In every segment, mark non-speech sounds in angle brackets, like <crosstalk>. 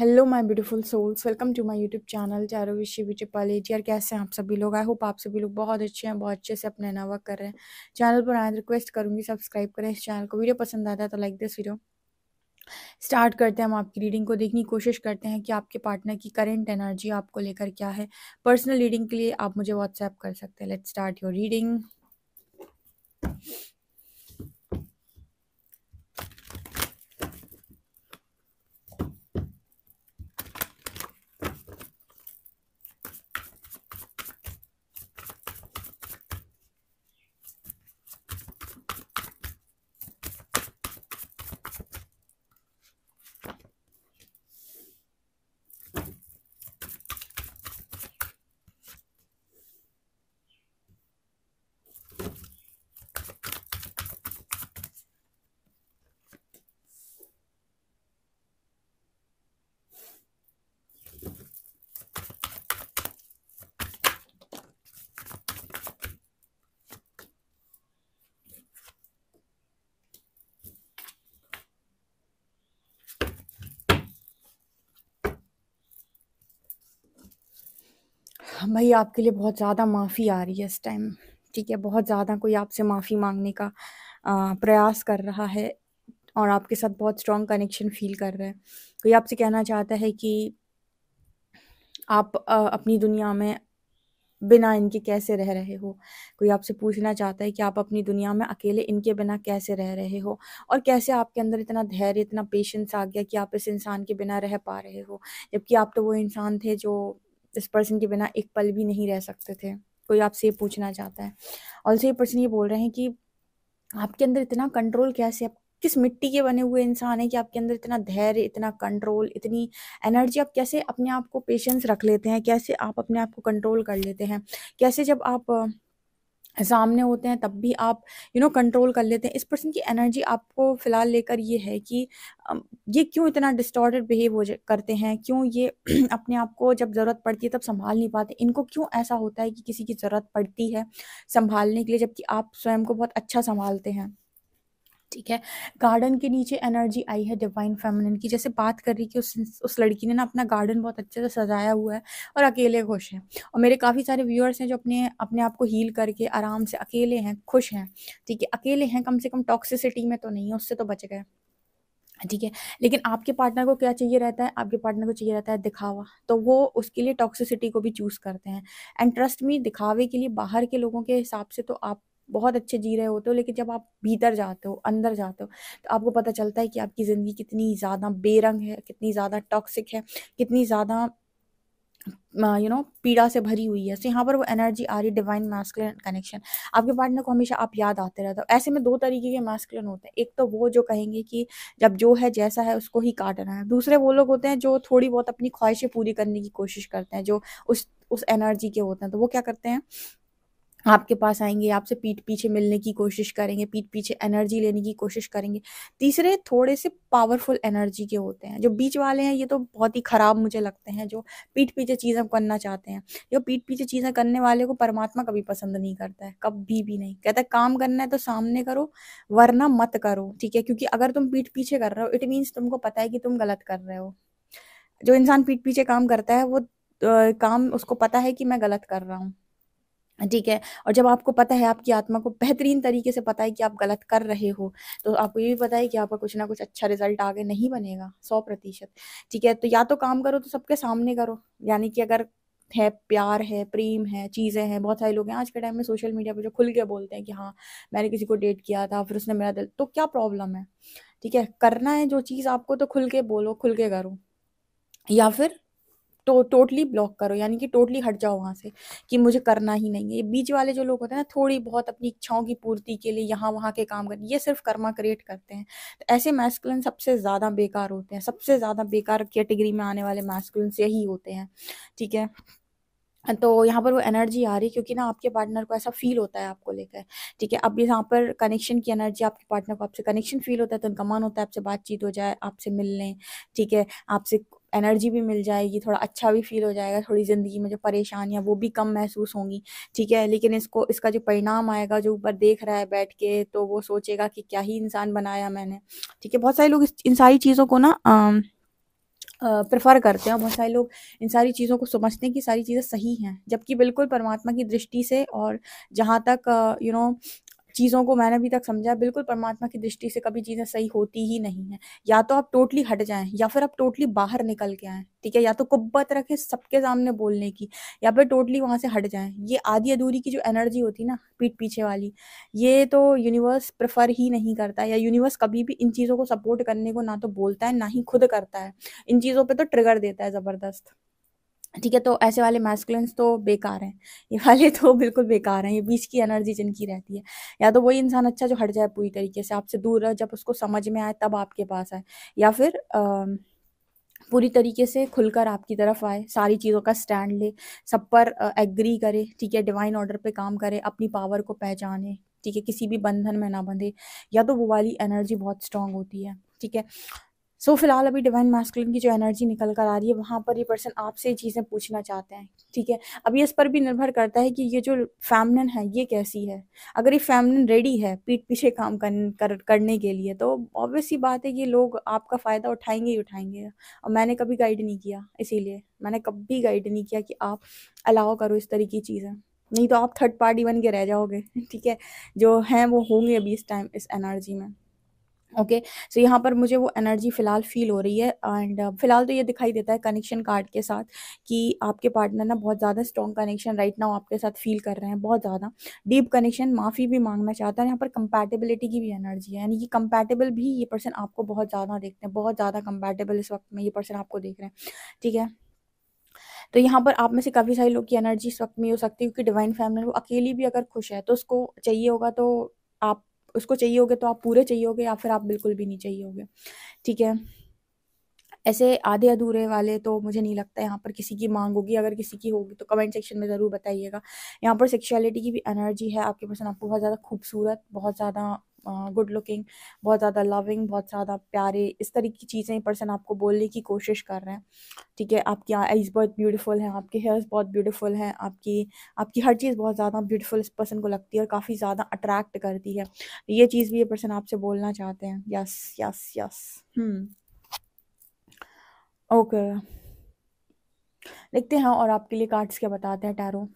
hello my beautiful souls welcome to my YouTube channel चारो विशी विजय जी यार कैसे हैं आप सभी लोग आई होप आप सभी लोग बहुत अच्छे हैं बहुत अच्छे से अपने नवा कर रहे हैं चैनल पर आए रिक्वेस्ट करूँगी सब्सक्राइब करें इस चैनल को वीडियो पसंद आता है तो लाइक दिस वीडियो स्टार्ट करते हैं हम आपकी रीडिंग को देखने की कोशिश करते हैं कि आपके पार्टनर की करेंट एनर्जी आपको लेकर क्या है पर्सनल रीडिंग के लिए आप मुझे व्हाट्सएप कर सकते हैं लेट स्टार्ट योर रीडिंग भाई आपके लिए बहुत ज़्यादा माफ़ी आ रही है इस टाइम ठीक है बहुत ज़्यादा कोई आपसे माफ़ी मांगने का प्रयास कर रहा है और आपके साथ बहुत स्ट्रॉन्ग कनेक्शन फ़ील कर रहा है कोई आपसे कहना चाहता है कि आप अपनी दुनिया में बिना इनके कैसे रह रहे हो कोई आपसे पूछना चाहता है कि आप अपनी दुनिया में अकेले इनके बिना कैसे रह रहे हो और कैसे आपके अंदर इतना धैर्य इतना पेशेंस आ गया कि आप इस इंसान के बिना रह पा रहे हो जबकि आप तो वो इंसान थे जो इस पर्सन के बिना एक पल भी नहीं रह सकते थे कोई आपसे ये पूछना चाहता है ऑल्सो ये पर्सन ये बोल रहे हैं कि आपके अंदर इतना कंट्रोल कैसे आप किस मिट्टी के बने हुए इंसान है कि आपके अंदर इतना धैर्य इतना कंट्रोल इतनी एनर्जी आप कैसे अपने आप को पेशेंस रख लेते हैं कैसे आप अपने आप को कंट्रोल कर लेते हैं कैसे जब आप सामने होते हैं तब भी आप यू नो कंट्रोल कर लेते हैं इस पर्सन की एनर्जी आपको फ़िलहाल लेकर ये है कि ये क्यों इतना डिस्टॉर्टेड बिहेव हो करते हैं क्यों ये <clears throat> अपने आप को जब ज़रूरत पड़ती है तब संभाल नहीं पाते इनको क्यों ऐसा होता है कि किसी की ज़रूरत पड़ती है संभालने के लिए जबकि आप स्वयं को बहुत अच्छा संभालते हैं ठीक है गार्डन के नीचे एनर्जी आई है डिवाइन फेमिनिन की जैसे बात कर रही कि उस उस लड़की ने ना अपना गार्डन बहुत अच्छे से सजाया हुआ है और अकेले खुश है और मेरे काफ़ी सारे व्यूअर्स हैं जो अपने अपने आप को हील करके आराम से अकेले हैं खुश हैं ठीक है अकेले हैं कम से कम टॉक्सिसिटी में तो नहीं है उससे तो बच गए ठीक है लेकिन आपके पार्टनर को क्या चाहिए रहता है आपके पार्टनर को चाहिए रहता है दिखावा तो वो उसके लिए टॉक्सिसिटी को भी चूज़ करते हैं एंड ट्रस्ट मी दिखावे के लिए बाहर के लोगों के हिसाब से तो आप बहुत अच्छे जी रहे होते हो लेकिन जब आप भीतर जाते हो अंदर जाते हो तो आपको पता चलता है कि आपकी ज़िंदगी कितनी ज़्यादा बेरंग है कितनी ज़्यादा टॉक्सिक है कितनी ज़्यादा यू नो पीड़ा से भरी हुई है तो यहाँ पर वो एनर्जी आ रही डिवाइन मैस्कुलिन कनेक्शन आपके पार्टनर को हमेशा आप याद आते रहते हो ऐसे में दो तरीके के मैस्कुलिन होते हैं एक तो वो जो कहेंगे कि जब जो है जैसा है उसको ही काटना है दूसरे वो लोग होते हैं जो थोड़ी बहुत अपनी ख्वाहिशें पूरी करने की कोशिश करते हैं जो उस उस एनर्जी के होते हैं तो वो क्या करते हैं आपके पास आएंगे आपसे पीठ पीछे मिलने की कोशिश करेंगे पीठ पीछे एनर्जी लेने की कोशिश करेंगे तीसरे थोड़े से पावरफुल एनर्जी के होते हैं जो बीच वाले हैं ये तो बहुत ही ख़राब मुझे लगते हैं जो पीठ पीछे चीज़ें करना चाहते हैं जो पीठ पीछे चीज़ें करने वाले को परमात्मा कभी पसंद नहीं करता है कभी भी नहीं कहता है काम करना है तो सामने करो वरना मत करो ठीक है क्योंकि अगर तुम पीठ पीछे कर रहे हो इट मीन्स तुमको पता है कि तुम गलत कर रहे हो जो इंसान पीठ पीछे काम करता है वो काम उसको पता है कि मैं गलत कर रहा हूँ ठीक है और जब आपको पता है आपकी आत्मा को बेहतरीन तरीके से पता है कि आप गलत कर रहे हो तो आपको ये भी पता है कि आपका कुछ ना कुछ अच्छा रिजल्ट आगे नहीं बनेगा सौ प्रतिशत ठीक है तो या तो काम करो तो सबके सामने करो यानी कि अगर है प्यार है प्रेम है चीज़ें हैं बहुत सारे लोग हैं आज के टाइम में सोशल मीडिया पर जो खुल के बोलते हैं कि हाँ मैंने किसी को डेट किया था फिर उसने मेरा दिल तो क्या प्रॉब्लम है ठीक है करना है जो चीज़ आपको तो खुल के बोलो खुल के करो या फिर तो टोटली ब्लॉक करो यानी कि टोटली हट जाओ वहाँ से कि मुझे करना ही नहीं है ये बीच वाले जो लोग होते हैं ना थोड़ी बहुत अपनी इच्छाओं की पूर्ति के लिए यहाँ वहाँ के काम करते ये सिर्फ कर्मा क्रिएट करते हैं तो ऐसे मैस्कुलिन सबसे ज़्यादा बेकार होते हैं सबसे ज़्यादा बेकार कैटेगरी में आने वाले मैस्कुलिन यही होते हैं ठीक है तो यहाँ पर वो एनर्जी आ रही है क्योंकि ना आपके पार्टनर को ऐसा फील होता है आपको लेकर ठीक है अब यहाँ पर कनेक्शन की एनर्जी आपके पार्टनर को आपसे कनेक्शन फील होता है तो उनका मन होता है आपसे बातचीत हो जाए आपसे मिल लें ठीक है आपसे एनर्जी भी मिल जाएगी थोड़ा अच्छा भी फील हो जाएगा थोड़ी ज़िंदगी में जो परेशानियाँ वो भी कम महसूस होंगी ठीक है लेकिन इसको इसका जो परिणाम आएगा जो ऊपर देख रहा है बैठ के तो वो सोचेगा कि क्या ही इंसान बनाया मैंने ठीक है बहुत सारे लोग इन सारी चीज़ों को ना प्रेफर करते हैं बहुत सारे लोग इन सारी चीज़ों को समझते हैं कि सारी चीज़ें सही हैं जबकि बिल्कुल परमात्मा की दृष्टि से और जहाँ तक यू नो चीज़ों को मैंने अभी तक समझा बिल्कुल परमात्मा की दृष्टि से कभी चीज़ें सही होती ही नहीं है या तो आप टोटली हट जाएं या फिर आप टोटली बाहर निकल के आएँ ठीक है या तो कुब्बत रखें सबके सामने बोलने की या फिर टोटली वहाँ से हट जाएं ये आधी अधूरी की जो एनर्जी होती ना पीठ पीछे वाली ये तो यूनिवर्स प्रेफर ही नहीं करता या यूनिवर्स कभी भी इन चीज़ों को सपोर्ट करने को ना तो बोलता है ना ही खुद करता है इन चीज़ों पर तो ट्रिगर देता है ज़बरदस्त ठीक है तो ऐसे वाले मैस्कुलेंस तो बेकार हैं ये वाले तो <laughs> बिल्कुल बेकार हैं ये बीच की एनर्जी जिनकी रहती है या तो वही इंसान अच्छा जो हट जाए पूरी तरीके से आपसे दूर रह जब उसको समझ में आए तब आपके पास आए या फिर आ, पूरी तरीके से खुलकर आपकी तरफ आए सारी चीज़ों का स्टैंड ले सब पर एग्री करे ठीक है डिवाइन ऑर्डर पे काम करे अपनी पावर को पहचाने ठीक है किसी भी बंधन में ना बंधे या तो वो वाली एनर्जी बहुत स्ट्रांग होती है ठीक है सो so, फिलहाल अभी डिवाइन मैस्कुलिन की जो एनर्जी निकल कर आ रही है वहाँ पर ये पर्सन आपसे चीज़ें पूछना चाहते हैं ठीक है अब ये इस पर भी निर्भर करता है कि ये जो फैमिलन है ये कैसी है अगर ये फैमिलन रेडी है पीठ पीछे काम कर, कर करने के लिए तो ही बात है कि लोग आपका फ़ायदा उठाएंगे ही उठाएंगे और मैंने कभी गाइड नहीं किया इसीलिए मैंने कभी गाइड नहीं किया कि आप अलाउ करो इस तरह की चीज़ें नहीं तो आप थर्ड पार्टी बन के रह जाओगे <laughs> ठीक है जो हैं वो होंगे अभी इस टाइम इस एनर्जी में ओके सो यहाँ पर मुझे वो एनर्जी फ़िलहाल फील हो रही है एंड uh, फ़िलहाल तो ये दिखाई देता है कनेक्शन कार्ड के साथ कि आपके पार्टनर ना बहुत ज़्यादा स्ट्रॉन्ग कनेक्शन राइट नाउ आपके साथ फील कर रहे हैं बहुत ज़्यादा डीप कनेक्शन माफ़ी भी मांगना चाहता है यहाँ पर कंपैटिबिलिटी की भी एनर्जी है यानी कि कंपैटिबल भी ये पर्सन आपको बहुत ज़्यादा देखते हैं बहुत ज़्यादा कंपैटिबल इस वक्त में ये पर्सन आपको देख रहे हैं ठीक है तो यहाँ पर आप में से काफ़ी सारे लोग की एनर्जी इस वक्त में हो सकती है क्योंकि डिवाइन फैमिली वो अकेली भी अगर खुश है तो उसको चाहिए होगा तो आप उसको चाहिए होगे तो आप पूरे चाहिए होगे या फिर आप बिल्कुल भी नहीं चाहिए होगे ठीक है ऐसे आधे अधूरे वाले तो मुझे नहीं लगता यहाँ पर किसी की मांग होगी अगर किसी की होगी तो कमेंट सेक्शन में ज़रूर बताइएगा यहाँ पर सेक्सुअलिटी की भी एनर्जी है आपके पर्सन आप बहुत ज़्यादा खूबसूरत बहुत ज़्यादा गुड लुकिंग बहुत ज़्यादा लविंग बहुत ज़्यादा प्यारे इस तरह की चीज़ें पर्सन आपको बोलने की कोशिश कर रहे हैं ठीक है आपकी आईज़ बहुत ब्यूटीफुल हैं आपके हेयर्स बहुत ब्यूटीफुल हैं आपकी आपकी हर चीज़ बहुत ज़्यादा ब्यूटीफुल इस पर्सन को लगती है और काफ़ी ज़्यादा अट्रैक्ट करती है ये चीज़ भी ये पर्सन आपसे बोलना चाहते हैं यस यस यस ओके देखते हैं और आपके लिए कार्ड्स क्या बताते हैं टैरो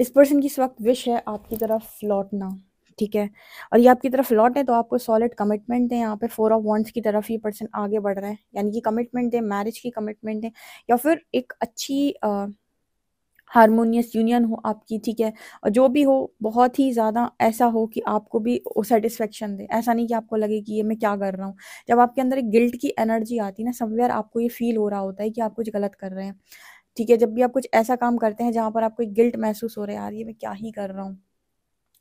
इस पर्सन की इस वक्त विश है आपकी तरफ लौटना ठीक है और ये आपकी तरफ लौटे तो आपको सॉलिड कमिटमेंट दें यहाँ पे फोर ऑफ वॉन्ट्स की तरफ ये पर्सन आगे बढ़ रहे हैं यानी कि कमिटमेंट दें मैरिज की कमिटमेंट दें या फिर एक अच्छी हारमोनियस यूनियन हो आपकी ठीक है और जो भी हो बहुत ही ज़्यादा ऐसा हो कि आपको भी सेटिस्फेक्शन दे ऐसा नहीं कि आपको लगे कि ये मैं क्या कर रहा हूँ जब आपके अंदर एक गिल्ट की एनर्जी आती है ना समवेयर आपको ये फील हो रहा होता है कि आप कुछ गलत कर रहे हैं ठीक है जब भी आप कुछ ऐसा काम करते हैं जहाँ पर आपको गिल्ट महसूस हो रहा है यार ये मैं क्या ही कर रहा हूँ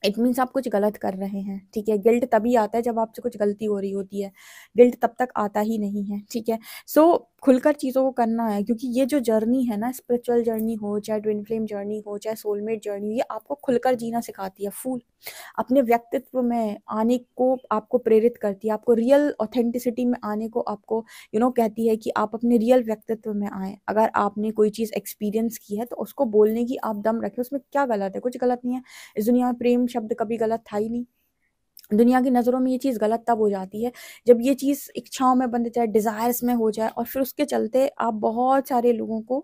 इट मीन्स आप कुछ गलत कर रहे हैं ठीक है गिल्ट तभी आता है जब आपसे कुछ गलती हो रही होती है गिल्ट तब तक आता ही नहीं है ठीक है सो so, खुलकर चीज़ों को करना है क्योंकि ये जो जर्नी है ना स्पिरिचुअल जर्नी हो चाहे ट्विन फ्लेम जर्नी हो चाहे सोलमेट जर्नी हो ये आपको खुलकर जीना सिखाती है फूल अपने व्यक्तित्व में आने को आपको प्रेरित करती है आपको रियल ऑथेंटिसिटी में आने को आपको यू you नो know, कहती है कि आप अपने रियल व्यक्तित्व में आए अगर आपने कोई चीज़ एक्सपीरियंस की है तो उसको बोलने की आप दम रखें उसमें क्या गलत है कुछ गलत नहीं है इस दुनिया में प्रेम शब्द कभी गलत था ही नहीं दुनिया की नज़रों में ये चीज़ गलत तब हो जाती है जब ये चीज़ इच्छाओं में बंद जाए डिज़ायर्स में हो जाए और फिर उसके चलते आप बहुत सारे लोगों को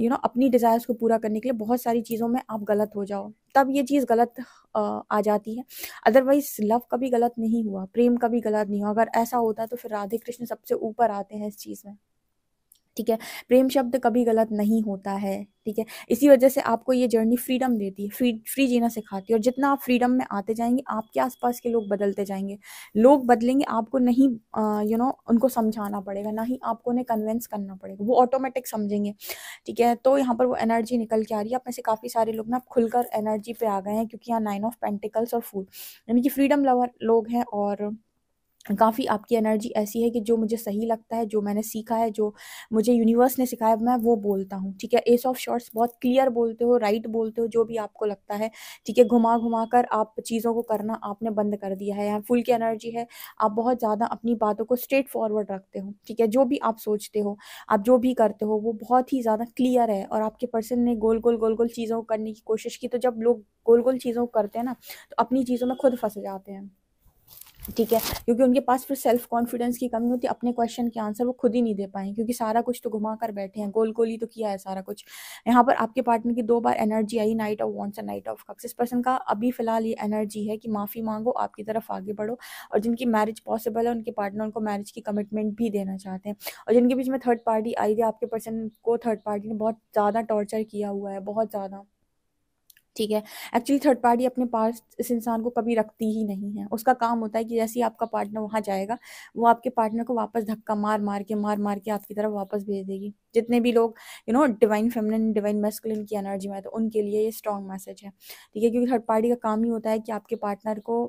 यू नो अपनी डिज़ायर्स को पूरा करने के लिए बहुत सारी चीज़ों में आप गलत हो जाओ तब ये चीज़ गलत आ, आ जाती है अदरवाइज लव कभी गलत नहीं हुआ प्रेम कभी गलत नहीं हुआ अगर ऐसा होता है तो फिर राधे कृष्ण सबसे ऊपर आते हैं इस चीज़ में ठीक है प्रेम शब्द कभी गलत नहीं होता है ठीक है इसी वजह से आपको ये जर्नी फ्रीडम देती है फ्री फ्री जीना सिखाती है और जितना आप फ्रीडम में आते जाएंगे आपके आसपास के लोग बदलते जाएंगे लोग बदलेंगे आपको नहीं यू नो उनको समझाना पड़ेगा ना ही आपको उन्हें कन्वेंस करना पड़ेगा वो ऑटोमेटिक समझेंगे ठीक है तो यहाँ पर वो एनर्जी निकल के आ रही है आप में से काफ़ी सारे लोग ना खुलकर एनर्जी पे आ गए हैं क्योंकि यहाँ नाइन ऑफ पेंटिकल्स और फूल यानी कि फ्रीडम लवर लोग हैं और काफ़ी आपकी एनर्जी ऐसी है कि जो मुझे सही लगता है जो मैंने सीखा है जो मुझे यूनिवर्स ने सिखाया मैं वो बोलता हूँ ठीक है एस ऑफ शॉर्ट्स बहुत क्लियर बोलते हो राइट बोलते हो जो भी आपको लगता है ठीक है घुमा घुमा कर आप चीज़ों को करना आपने बंद कर दिया है यहाँ फुल की एनर्जी है आप बहुत ज़्यादा अपनी बातों को स्ट्रेट फॉरवर्ड रखते हो ठीक है जो भी आप सोचते हो आप जो भी करते हो वो बहुत ही ज़्यादा क्लियर है और आपके पर्सन ने गोल गोल गोल गोल चीज़ों को करने की कोशिश की तो जब लोग गोल गोल चीज़ों को करते हैं ना तो अपनी चीज़ों में खुद फंस जाते हैं ठीक है क्योंकि उनके पास फिर सेल्फ कॉन्फिडेंस की कमी होती है अपने क्वेश्चन के आंसर वो खुद ही नहीं दे पाए क्योंकि सारा कुछ तो घुमा कर बैठे हैं गोल गोली तो किया है सारा कुछ यहाँ पर आपके पार्टनर की दो बार एनर्जी आई knight of wands and knight of cups इस पर्सन का अभी फिलहाल ये एनर्जी है कि माफ़ी मांगो आपकी तरफ आगे बढ़ो और जिनकी मैरिज पॉसिबल है उनके पार्टनर उनको मैरिज की कमिटमेंट भी देना चाहते हैं और जिनके बीच में थर्ड पार्टी आई थी आपके पर्सन को थर्ड पार्टी ने बहुत ज़्यादा टॉर्चर किया हुआ है बहुत ज़्यादा ठीक है एक्चुअली थर्ड पार्टी अपने पास इस इंसान को कभी रखती ही नहीं है उसका काम होता है कि जैसे ही आपका पार्टनर वहाँ जाएगा वो आपके पार्टनर को वापस धक्का मार मार के मार मार के आपकी तरफ वापस भेज देगी जितने भी लोग you know divine feminine divine masculine की एनर्जी में तो उनके लिए ये स्ट्रॉन्ग मैसेज है ठीक है क्योंकि थर्ड पार्टी का काम ही होता है कि आपके पार्टनर को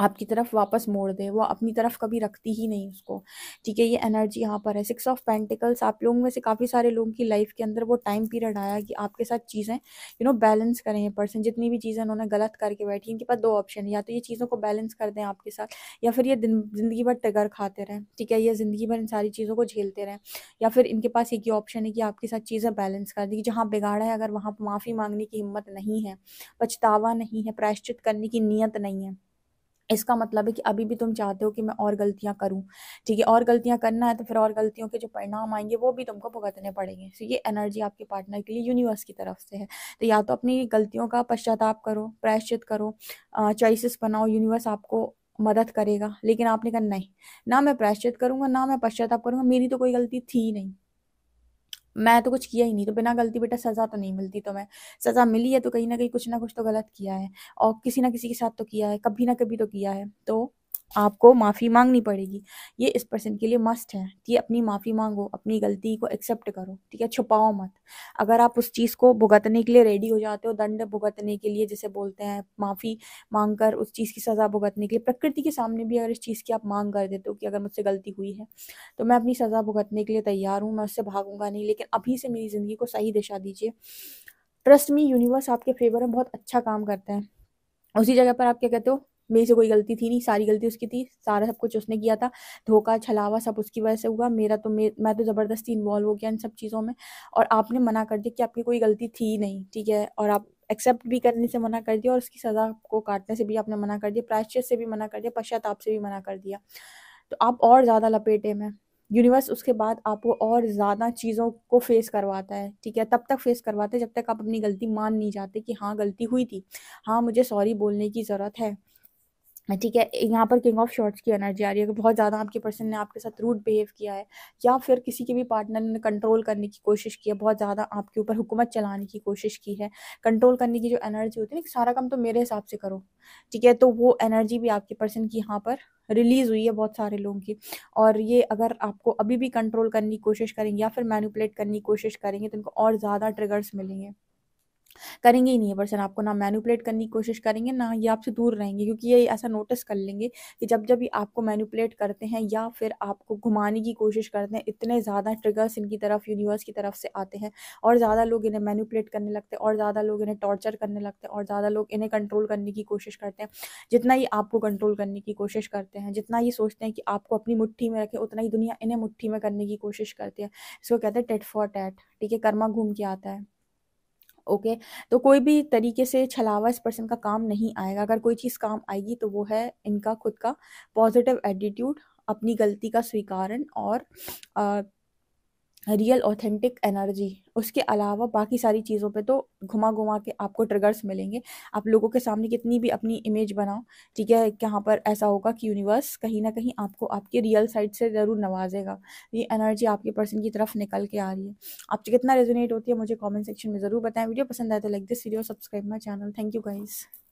आपकी तरफ वापस मोड़ दे वो अपनी तरफ कभी रखती ही नहीं उसको ठीक है ये एनर्जी यहाँ पर है सिक्स ऑफ पेंटिकल्स आप लोगों में से काफ़ी सारे लोगों की लाइफ के अंदर वो टाइम पीरियड आया कि आपके साथ चीज़ें यू नो बैलेंस करें ये पर्सन जितनी भी चीज़ें उन्होंने गलत करके बैठी इनके पास दो ऑप्शन है या तो ये चीज़ों को बैलेंस कर दें आपके साथ या फिर ये ज़िंदगी भर टिगर खाते रहें ठीक है ये ज़िंदगी भर इन सारी चीज़ों को झेलते रहें या फिर इनके पास एक ही ऑप्शन है कि आपके साथ चीज़ें बैलेंस कर दें कि जहाँ बिगाड़ा है अगर वहाँ माफ़ी मांगने की हिम्मत नहीं है पछतावा नहीं है प्रायश्चित करने की नीयत नहीं है इसका मतलब है कि अभी भी तुम चाहते हो कि मैं और गलतियां करूं ठीक है और गलतियां करना है तो फिर और गलतियों के जो परिणाम आएंगे वो भी तुमको भुगतने पड़ेंगे तो ये एनर्जी आपके पार्टनर के लिए यूनिवर्स की तरफ से है तो या तो अपनी गलतियों का पश्चाताप करो प्रायश्चित करो चॉइसिस बनाओ यूनिवर्स आपको मदद करेगा लेकिन आपने कहा नहीं ना मैं प्रायश्चित करूंगा ना मैं पश्चाताप करूंगा मेरी तो कोई गलती थी नहीं मैं तो कुछ किया ही नहीं तो बिना गलती बेटा सज़ा तो नहीं मिलती तो मैं सज़ा मिली है तो कहीं ना कहीं कुछ ना कुछ तो गलत किया है और किसी ना किसी के साथ तो किया है कभी ना कभी तो किया है तो आपको माफ़ी मांगनी पड़ेगी ये इस पर्सन के लिए मस्ट है कि अपनी माफ़ी मांगो अपनी गलती को एक्सेप्ट करो ठीक है छुपाओ मत अगर आप उस चीज़ को भुगतने के लिए रेडी हो जाते हो दंड भुगतने के लिए जिसे बोलते हैं माफ़ी मांग कर उस चीज़ की सज़ा भुगतने के लिए प्रकृति के सामने भी अगर इस चीज़ की आप मांग कर देते हो कि अगर मुझसे गलती हुई है तो मैं अपनी सज़ा भुगतने के लिए तैयार हूँ मैं उससे भागूंगा नहीं लेकिन अभी से मेरी ज़िंदगी को सही दिशा दीजिए ट्रस्ट मी यूनिवर्स आपके फेवर में बहुत अच्छा काम करते हैं उसी जगह पर आप क्या कहते हो मेरी से कोई गलती थी नहीं सारी गलती उसकी थी सारा सब कुछ उसने किया था धोखा छलावा सब उसकी वजह से हुआ मेरा तो मे, मैं तो ज़बरदस्ती इन्वॉल्व हो गया इन सब चीज़ों में और आपने मना कर दिया कि आपकी कोई गलती थी नहीं ठीक है और आप एक्सेप्ट भी करने से मना कर दिया और उसकी सज़ा को काटने से भी आपने मना कर दिया प्रायश्चित से भी मना कर दिया पश्चाताप से भी मना कर दिया तो आप और ज़्यादा लपेटे में यूनिवर्स उसके बाद आपको और ज़्यादा चीज़ों को फेस करवाता है ठीक है तब तक फेस करवाता है जब तक आप अपनी गलती मान नहीं जाते कि हाँ गलती हुई थी हाँ मुझे सॉरी बोलने की ज़रूरत है ठीक है यहाँ पर किंग ऑफ शॉर्ट्स की एनर्जी आ रही है अगर बहुत ज़्यादा आपके पर्सन ने आपके साथ रूड बिहेव किया है या फिर किसी के भी पार्टनर ने कंट्रोल करने की कोशिश की है बहुत ज़्यादा आपके ऊपर हुकूमत चलाने की कोशिश की है कंट्रोल करने की जो एनर्जी होती है ना सारा काम तो मेरे हिसाब से करो ठीक है तो वो एनर्जी भी आपके पर्सन की यहाँ पर रिलीज़ हुई है बहुत सारे लोगों की और ये अगर आपको अभी भी कंट्रोल करने की कोशिश करेंगे या फिर मैनिपुलेट करने की कोशिश करेंगे तो इनको और ज़्यादा ट्रिगर्स मिलेंगे करेंगे ही नहीं ये पर्सन आपको ना मैनुपलेट करने की कोशिश करेंगे ना ये आपसे दूर रहेंगे क्योंकि ये ऐसा नोटिस कर लेंगे कि जब जब ये आपको मैनुपलेट करते हैं या फिर आपको घुमाने की कोशिश करते हैं इतने ज़्यादा ट्रिगर्स इनकी तरफ यूनिवर्स की तरफ से आते हैं और ज़्यादा लोग इन्हें मैनुपलेट करने लगते हैं और ज़्यादा लोग इन्हें टॉर्चर करने लगते हैं और ज़्यादा लोग इन्हें कंट्रोल करने की कोशिश करते हैं जितना ये आपको कंट्रोल करने की कोशिश करते हैं जितना ये सोचते हैं कि आपको अपनी मुठ्ठी में रखें उतना ही दुनिया इन्हें मुठ्ठी में करने की कोशिश करती है इसको कहते हैं टेट फॉर टैट ठीक है कर्मा घूम के आता है ओके तो कोई भी तरीके से छलावा इस पर्सन का काम नहीं आएगा अगर कोई चीज़ काम आएगी तो वो है इनका खुद का पॉजिटिव एटीट्यूड अपनी गलती का स्वीकारण और रियल ऑथेंटिक एनर्जी उसके अलावा बाकी सारी चीज़ों पे तो घुमा घुमा के आपको ट्रिगर्स मिलेंगे आप लोगों के सामने कितनी भी अपनी इमेज बनाओ ठीक है यहाँ पर ऐसा होगा कि यूनिवर्स कहीं ना कहीं आपको आपके रियल साइड से ज़रूर नवाजेगा ये एनर्जी आपके पर्सन की तरफ निकल के आ रही है आपसे कितना रेजोनेट होती है मुझे कॉमेंट सेक्शन में ज़रूर बताएं वीडियो पसंद आए तो like this video subscribe my channel thank you guys